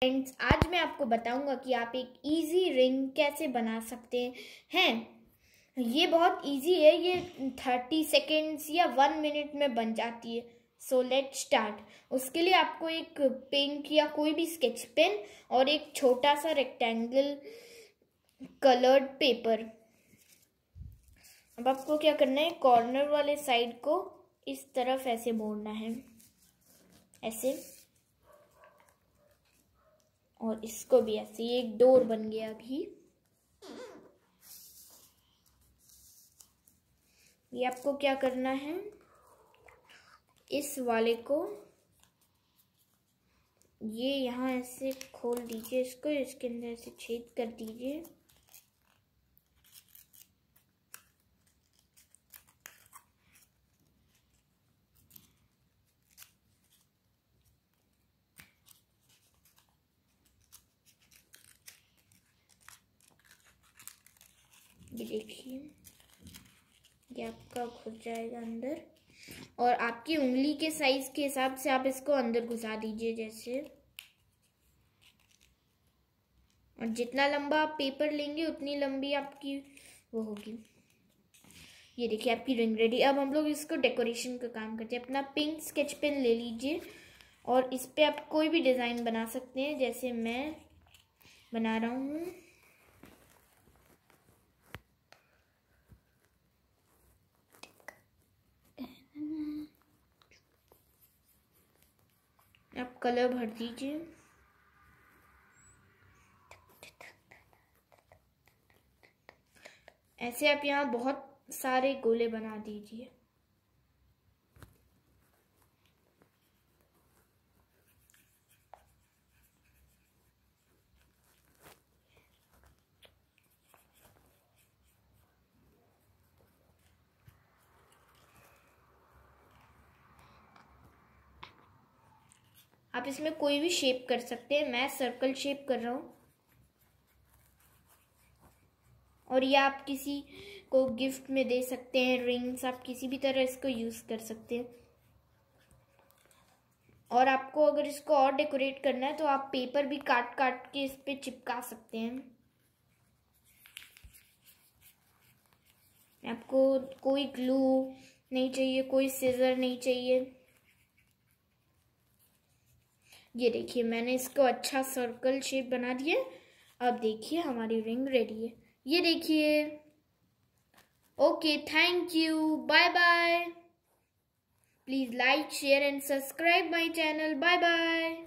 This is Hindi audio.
फ्रेंड्स आज मैं आपको बताऊंगा कि आप एक इजी रिंग कैसे बना सकते हैं ये बहुत इजी है ये थर्टी सेकेंड्स या वन मिनट में बन जाती है सो लेट स्टार्ट उसके लिए आपको एक पिंक या कोई भी स्केच पेन और एक छोटा सा रेक्टेंगल कलर्ड पेपर अब आपको क्या करना है कॉर्नर वाले साइड को इस तरफ ऐसे मोड़ना है ऐसे और इसको भी ऐसे एक डोर बन गया अभी ये आपको क्या करना है इस वाले को ये यहाँ ऐसे खोल दीजिए इसको इसके अंदर ऐसे छेद कर दीजिए देखिए ये आपका खुल जाएगा अंदर और आपकी उंगली के साइज के हिसाब से आप इसको अंदर घुसा दीजिए जैसे और जितना लंबा आप पेपर लेंगे उतनी लंबी आपकी वो होगी ये देखिए आपकी रिंग रेडी अब हम लोग इसको डेकोरेशन का काम करते हैं अपना पिंक स्केच पेन ले लीजिए और इस पर आप कोई भी डिज़ाइन बना सकते हैं जैसे मैं बना रहा हूँ आप कलर भर दीजिए ऐसे आप यहाँ बहुत सारे गोले बना दीजिए आप इसमें कोई भी शेप कर सकते हैं मैं सर्कल शेप कर रहा हूँ और ये आप किसी को गिफ्ट में दे सकते हैं रिंग्स आप किसी भी तरह इसको यूज़ कर सकते हैं और आपको अगर इसको और डेकोरेट करना है तो आप पेपर भी काट काट के इस पर चिपका सकते हैं आपको कोई ग्लू नहीं चाहिए कोई सीज़र नहीं चाहिए ये देखिए मैंने इसको अच्छा सर्कल शेप बना दिया अब देखिए हमारी रिंग रेडी है ये देखिए okay thank you bye bye please like share and subscribe my channel bye bye